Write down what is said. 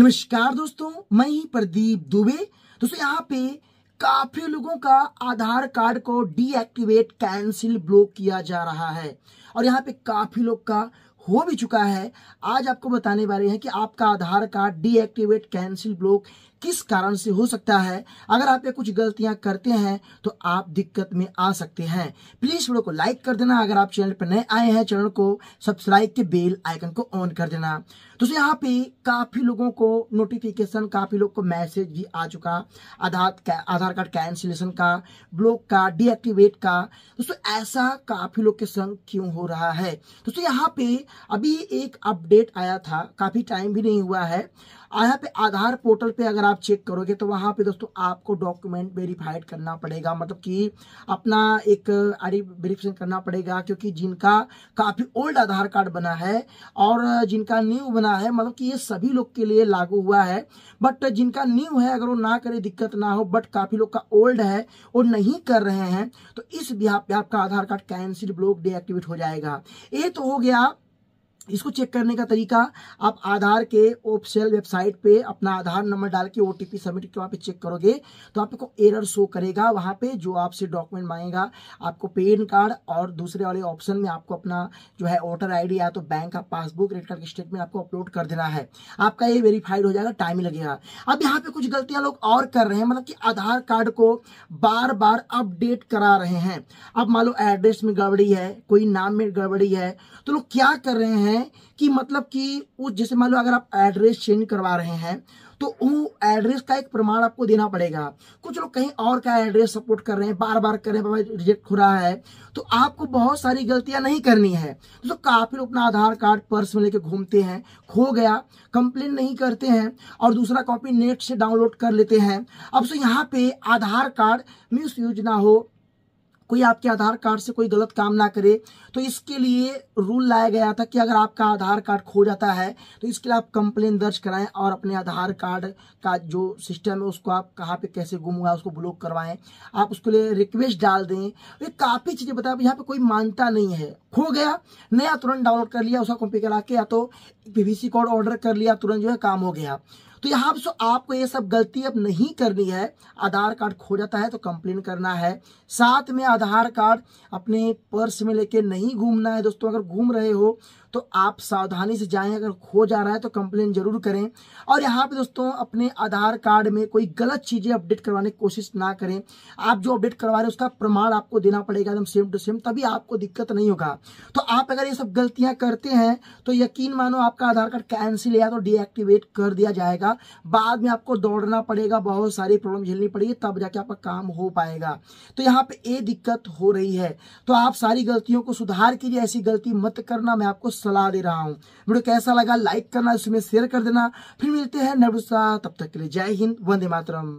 नमस्कार दोस्तों मैं ही प्रदीप दुबे दोस्तों यहाँ पे काफी लोगों का आधार कार्ड को डीएक्टिवेट कैंसिल ब्लॉक किया जा रहा है और यहाँ पे काफी लोग का हो भी चुका है आज आपको बताने वाले हैं कि आपका Aadhaar card deactivate cancel block किस कारण से हो सकता है अगर आप ये कुछ गलतियां करते हैं तो आप दिक्कत में आ सकते हैं प्लीज वीडियो को लाइक कर देना अगर आप चैनल पर नए आए हैं चैनल को सब्सक्राइब के बेल आइकन को ऑन कर देना तो यहाँ पे काफी लोगों को नोटिफिकेशन काफी लोग को मैसेज भी आ चुका आधार आधार कार्ड कैंसिलेशन का ब्लॉक का डीएक्टिवेट का दोस्तों ऐसा काफी लोग के संग क्यों हो रहा है दोस्तों यहाँ पे अभी एक अपडेट आया था काफी टाइम भी नहीं हुआ है यहाँ पे आधार पोर्टल पे अगर आप चेक करोगे तो वहाँ पे दोस्तों आपको डॉक्यूमेंट वेरीफाइड करना पड़ेगा मतलब कि अपना एक आई uh, वेरिफिकेशन करना पड़ेगा क्योंकि जिनका काफ़ी ओल्ड आधार कार्ड बना है और uh, जिनका न्यू बना है मतलब कि ये सभी लोग के लिए लागू हुआ है बट uh, जिनका न्यू है अगर वो ना करे दिक्कत ना हो बट काफ़ी लोग का ओल्ड है वो नहीं कर रहे हैं तो इस बिहार पर आपका Aadhaar card cancel block deactivate हो जाएगा ये तो हो गया इसको चेक करने का तरीका आप आधार के ऑफिशियल वेबसाइट पे अपना आधार नंबर डाल के ओ सबमिट के वहाँ पे चेक करोगे तो आपको एरर शो करेगा वहाँ पे जो आपसे डॉक्यूमेंट मांगेगा आपको पेन कार्ड और दूसरे वाले ऑप्शन में आपको अपना जो है वोटर आई या तो बैंक का पासबुक क्रेडिट कार्ड स्टेटमेंट आपको अपलोड कर देना है आपका ये वेरीफाइड हो जाएगा टाइम लगेगा अब यहाँ पे कुछ गलतियां लोग और कर रहे हैं मतलब कि आधार कार्ड को बार बार अपडेट करा रहे हैं अब मान लो एड्रेस में गड़बड़ी है कोई नाम में गड़बड़ी है तो लोग क्या कर रहे हैं हैं कि मतलब कि उस जैसे मान लो अगर आप एड्रेस चेंज करवा रहे हैं तो वो एड्रेस का एक प्रमाण आपको देना पड़ेगा कुछ लोग कहीं और का एड्रेस सपोर्ट कर रहे हैं बार बार कर रहे हैं रिजेक्ट हो रहा है तो आपको बहुत सारी गलतियां नहीं करनी है तो काफी लोग अपना आधार कार्ड पर्स में लेके घूमते हैं खो गया कंप्लेन नहीं करते हैं और दूसरा कॉपी नेट से डाउनलोड कर लेते हैं अब से यहाँ पे आधार कार्ड मिस यूज ना हो कोई आपके आधार कार्ड से कोई गलत काम ना करे तो इसके लिए रूल लाया गया था कि अगर आपका आधार कार्ड खो जाता है तो इसके लिए आप कंप्लेन दर्ज कराएं और अपने आधार कार्ड का जो सिस्टम है उसको आप कहाँ पे कैसे गुम हुआ उसको ब्लॉक करवाएं आप उसके लिए रिक्वेस्ट डाल दें ये काफ़ी चीज़ें बताए यहाँ पे कोई मानता नहीं है खो गया नया तुरंत डाउनलोड कर लिया उसका कॉपी करा के या तो पी कोड ऑर्डर कर लिया तुरंत जो है काम हो गया तो यहाँ सो आपको ये सब गलती अब नहीं करनी है आधार कार्ड खो जाता है तो कंप्लेन करना है साथ में आधार कार्ड अपने पर्स में लेके नहीं घूमना है दोस्तों अगर घूम रहे हो तो आप सावधानी से जाएं अगर खो जा रहा है तो कंप्लेन जरूर करें और यहाँ पे दोस्तों अपने आधार कार्ड में कोई गलत चीज़ें अपडेट करवाने की कोशिश ना करें आप जो अपडेट करवा रहे हैं उसका प्रमाण आपको देना पड़ेगा एकदम सेम टू सेम तभी आपको दिक्कत नहीं होगा तो आप अगर ये सब गलतियाँ करते हैं तो यकीन मानो आपका आधार कार्ड कैंसिल या तो डीएक्टिवेट कर दिया जाएगा पड़ेगा बाद में आपको दौड़ना पड़ेगा बहुत सारी प्रॉब्लम झेलनी पड़ेगी तब जाके आपका काम हो पाएगा तो यहाँ पे ये दिक्कत हो रही है तो आप सारी गलतियों को सुधार कीजिए ऐसी गलती मत करना मैं आपको सलाह दे रहा हूँ वीडियो कैसा लगा लाइक करना इसमें शेयर कर देना फिर मिलते हैं नडू तब तक के लिए जय हिंद वंदे मातरम